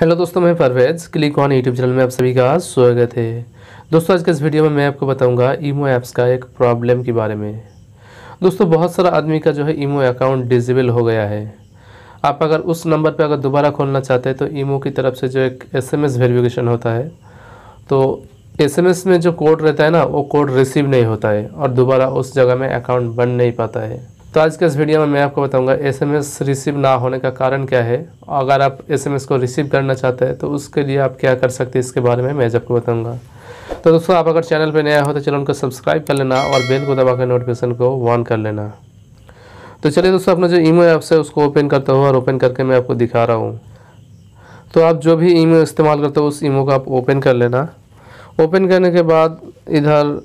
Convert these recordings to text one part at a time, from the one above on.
hello दोस्तों मैं Parvez click on YouTube channel में आप सभी का स्वागत है दोस्तों आज के इस वीडियो में मैं आपको बताऊंगा ईमो ऐप्स का एक प्रॉब्लम के बारे में दोस्तों बहुत सारा आदमी का जो है ईमो अकाउंट डिजेबल हो गया है आप अगर उस नंबर पर अगर दोबारा खोलना चाहते हैं तो ईमो की तरफ से जो एक एस एम वेरिफिकेशन होता है तो एस में जो कोड रहता है ना वो कोड रिसीव नहीं होता है और दोबारा उस जगह में अकाउंट बन नहीं पाता है तो आज के इस वीडियो में मैं आपको बताऊंगा एसएमएस रिसीव ना होने का कारण क्या है अगर आप एसएमएस को रिसीव करना चाहते हैं तो उसके लिए आप क्या कर सकते हैं इसके बारे में मैं आपको बताऊंगा तो दोस्तों आप अगर चैनल पर नया हो तो चैनल को सब्सक्राइब कर लेना और बेल को दबाकर नोटिफिकेशन को ऑन कर लेना तो चलिए दोस्तों अपना जो ईमो ऐप्स है उसको ओपन करता हूँ और ओपन करके मैं आपको दिखा रहा हूँ तो आप जो भी ईमो इस्तेमाल करते हो उस ईमो को आप ओपन कर लेना ओपन करने के बाद इधर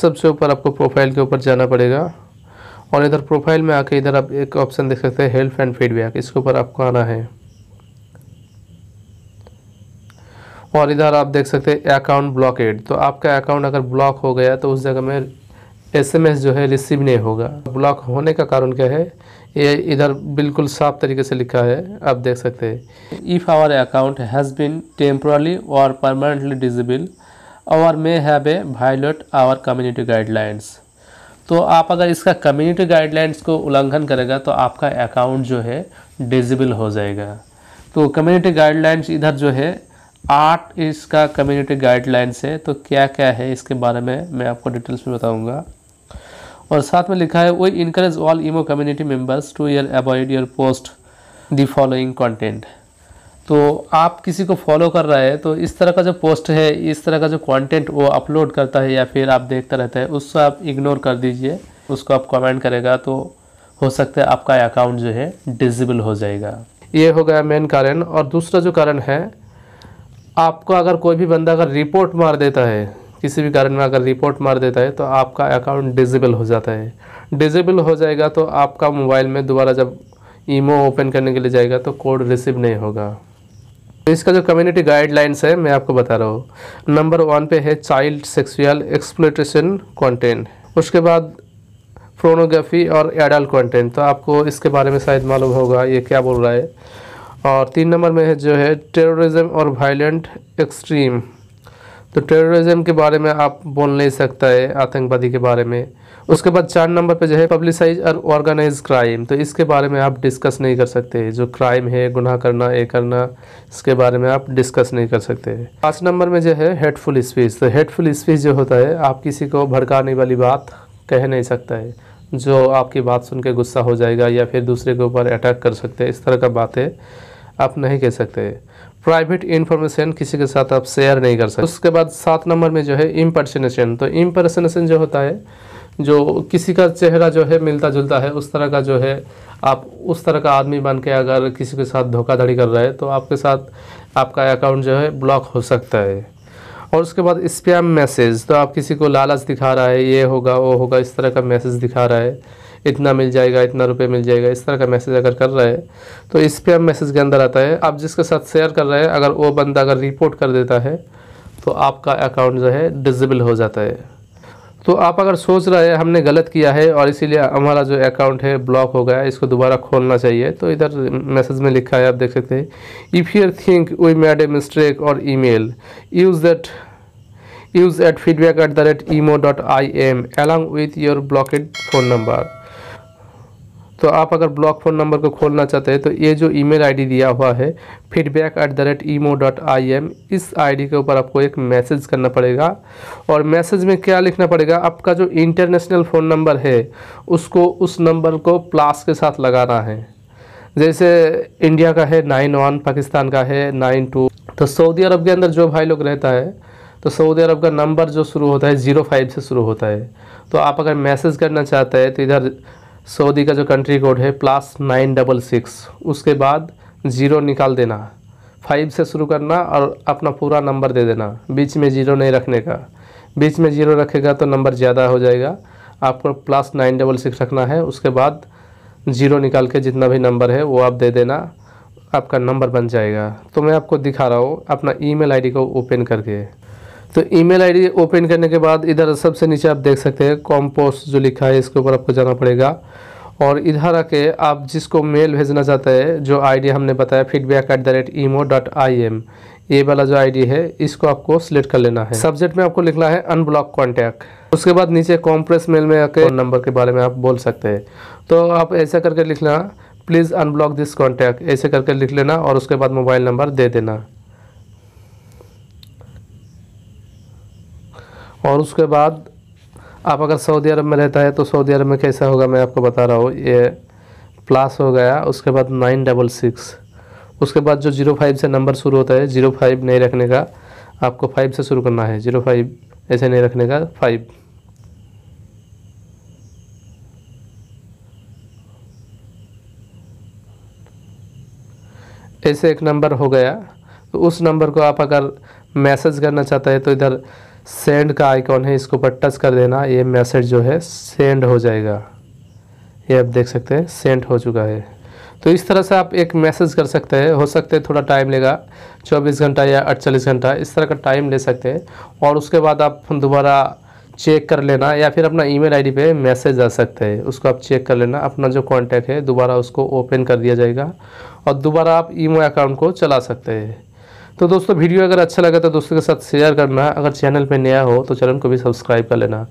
सबसे ऊपर आपको प्रोफाइल के ऊपर जाना पड़ेगा और इधर प्रोफाइल में आके इधर आप एक ऑप्शन देख सकते हैं हेल्प एंड फीडबैक इसके ऊपर आपको आना है और इधर आप देख सकते हैं अकाउंट ब्लॉकेड तो आपका अकाउंट अगर ब्लॉक हो गया तो उस जगह में एसएमएस जो है रिसीव नहीं होगा ब्लॉक होने का कारण क्या है ये इधर बिल्कुल साफ तरीके से लिखा है आप देख सकते हैं if our account has been temporarily और permanently disabled our may have a violated our community guidelines तो आप अगर इसका कम्युनिटी गाइडलाइंस को उल्लंघन करेगा तो आपका अकाउंट जो है डिजिबल हो जाएगा तो कम्युनिटी गाइडलाइंस इधर जो है आठ इसका कम्युनिटी गाइडलाइंस है तो क्या क्या है इसके बारे में मैं आपको डिटेल्स में बताऊंगा और साथ में लिखा है वो encourage all imo community members to ear avoid your post the following content तो आप किसी को फॉलो कर रहे हैं तो इस तरह का जो पोस्ट है इस तरह का जो कंटेंट वो अपलोड करता है या फिर आप देखता रहता है उसको आप इग्नोर कर दीजिए उसको आप कमेंट करेगा तो हो सकता है आपका अकाउंट जो है डिजिबल हो जाएगा ये हो गया मेन कारण और दूसरा जो कारण है आपको अगर कोई भी बंदा अगर रिपोर्ट मार देता है किसी भी कारण में अगर रिपोर्ट मार देता है तो आपका अकाउंट डिजिबल हो जाता है डिजिबल हो जाएगा तो आपका मोबाइल में दोबारा जब ईमो ओपन करने के लिए जाएगा तो कोड रिसीव नहीं होगा तो इसका जो कम्युनिटी गाइडलाइंस है मैं आपको बता रहा हूँ नंबर वन पे है चाइल्ड सेक्सुअल एक्सप्लोटेशन कंटेंट उसके बाद प्रोनोग्राफी और एडल्ट कंटेंट तो आपको इसके बारे में शायद मालूम होगा ये क्या बोल रहा है और तीन नंबर में है जो है टेररिज्म और वायलेंट एक्सट्रीम तो टेररिज्म के बारे में आप बोल नहीं सकता है आतंकवादी के बारे में उसके बाद चार नंबर पे जो है पब्लिसाइज और ऑर्गेनाइज क्राइम तो इसके बारे में आप डिस्कस नहीं कर सकते जो क्राइम है गुनाह करना ये करना इसके बारे में आप डिस्कस नहीं कर सकते पाँच नंबर में जो है हेडफुल स्पीच तो हेडफुल स्पीच जो होता है आप किसी को भड़काने वाली बात कह नहीं सकता है जो आपकी बात सुन के गुस्सा हो जाएगा या फिर दूसरे के ऊपर अटैक कर सकते हैं इस तरह का बात है आप नहीं कह सकते प्राइवेट इन्फॉर्मेशन किसी के साथ आप शेयर नहीं कर सकते उसके बाद सात नंबर में जो है इम्पर्सनेशन तो इम्पर्सनेशन जो होता है जो किसी का चेहरा जो है मिलता जुलता है उस तरह का जो है आप उस तरह का आदमी बन के अगर किसी के साथ धोखाधड़ी कर रहे हैं तो आपके साथ आपका अकाउंट जो है ब्लॉक हो सकता है और उसके बाद स्पैम मैसेज तो आप किसी को लालच दिखा रहा है ये होगा वो होगा इस तरह का मैसेज दिखा रहा है इतना मिल जाएगा इतना रुपये मिल जाएगा इस तरह का मैसेज अगर कर रहा है तो इस पर मैसेज के अंदर आता है आप जिसके साथ शेयर कर रहे हैं अगर वो बंदा अगर रिपोर्ट कर देता है तो आपका अकाउंट जो है डिजिबल हो जाता है तो आप अगर सोच रहे हैं हमने गलत किया है और इसीलिए हमारा जो अकाउंट है ब्लॉक हो गया है इसको दोबारा खोलना चाहिए तो इधर मैसेज में लिखा है आप देख सकते हैं if you think we made a mistake और email use that at the rate imo dot I M along with your blocked phone number तो आप अगर ब्लॉक फ़ोन नंबर को खोलना चाहते हैं तो ये जो ईमेल आईडी दिया हुआ है feedback at the rate imo dot I M इस आईडी के ऊपर आपको एक मैसेज करना पड़ेगा और मैसेज में क्या लिखना पड़ेगा आपका जो इंटरनेशनल फ़ोन नंबर है उसको उस नंबर को प्लास के साथ लगाना है जैसे इंडिया का है नाइन वन पाकिस्तान का है नाइन टू तो सऊदी अरब के अंदर जो भाई लोग रहता है तो सऊदी अरब का नंबर जो शुरू होता है ज़ीरो फाइव से शुरू होता है तो आप अगर मैसेज करना चाहते हैं तो इधर सऊदी का जो कंट्री कोड है प्लस नाइन डबल सिक्स उसके बाद ज़ीरो निकाल देना फाइव से शुरू करना और अपना पूरा नंबर दे देना बीच में ज़ीरो नहीं रखने का बीच में ज़ीरो रखेगा तो नंबर ज़्यादा हो जाएगा आपको प्लस नाइन डबल सिक्स रखना है उसके बाद ज़ीरो निकाल के जितना भी नंबर है वो आप दे देना आपका नंबर बन जाएगा तो मैं आपको दिखा रहा हूँ अपना ईमेल आईडी को ओपन करके तो ईमेल आईडी ओपन करने के बाद इधर सबसे नीचे आप देख सकते हैं कॉम्पोस्ट जो लिखा है इसके ऊपर आपको जाना पड़ेगा और इधर आके आप जिसको मेल भेजना चाहते हैं जो आईडी हमने बताया feedback at the rate imo dot I M ये वाला जो आईडी है इसको आपको सिलेक्ट कर लेना है सब्जेक्ट में आपको लिखना है अनब्लॉक कॉन्टैक्ट उसके बाद नीचे कॉम्प्रेस मेल में आके नंबर के बारे में आप बोल सकते हैं तो आप ऐसा करके लिखना प्लीज़ अनब्लॉक दिस कॉन्टैक्ट ऐसे करके लिख लेना और उसके बाद मोबाइल नंबर दे देना और उसके बाद आप अगर सऊदी अरब में रहता है तो सऊदी अरब में कैसा होगा मैं आपको बता रहा हूँ ये प्लस हो गया उसके बाद नाइन डबल सिक्स उसके बाद जो जीरो फाइव से नंबर शुरू होता है जीरो फाइव नहीं रखने का आपको फाइव से शुरू करना है जीरो फाइव ऐसे नहीं रखने का फाइव ऐसे एक नंबर हो गया तो उस नंबर को आप अगर मैसेज करना चाहते हैं तो इधर सेंड का आइकॉन है इसके ऊपर टच कर देना ये मैसेज जो है सेंड हो जाएगा ये आप देख सकते हैं सेंड हो चुका है तो इस तरह से आप एक मैसेज कर सकते हैं हो सकते हैं थोड़ा टाइम लेगा 24 घंटा या 48 घंटा इस तरह का टाइम ले सकते हैं और उसके बाद आप दोबारा चेक कर लेना या फिर अपना ईमेल आईडी पे मैसेज आ सकते हैं उसको आप चेक कर लेना अपना जो कांटेक्ट है दोबारा उसको ओपन कर दिया जाएगा और दोबारा आप ईमो अकाउंट को चला सकते हैं तो दोस्तों वीडियो अगर अच्छा लगा तो दोस्तों के साथ शेयर करना अगर चैनल पर नया हो तो चैनल को भी सब्सक्राइब कर लेना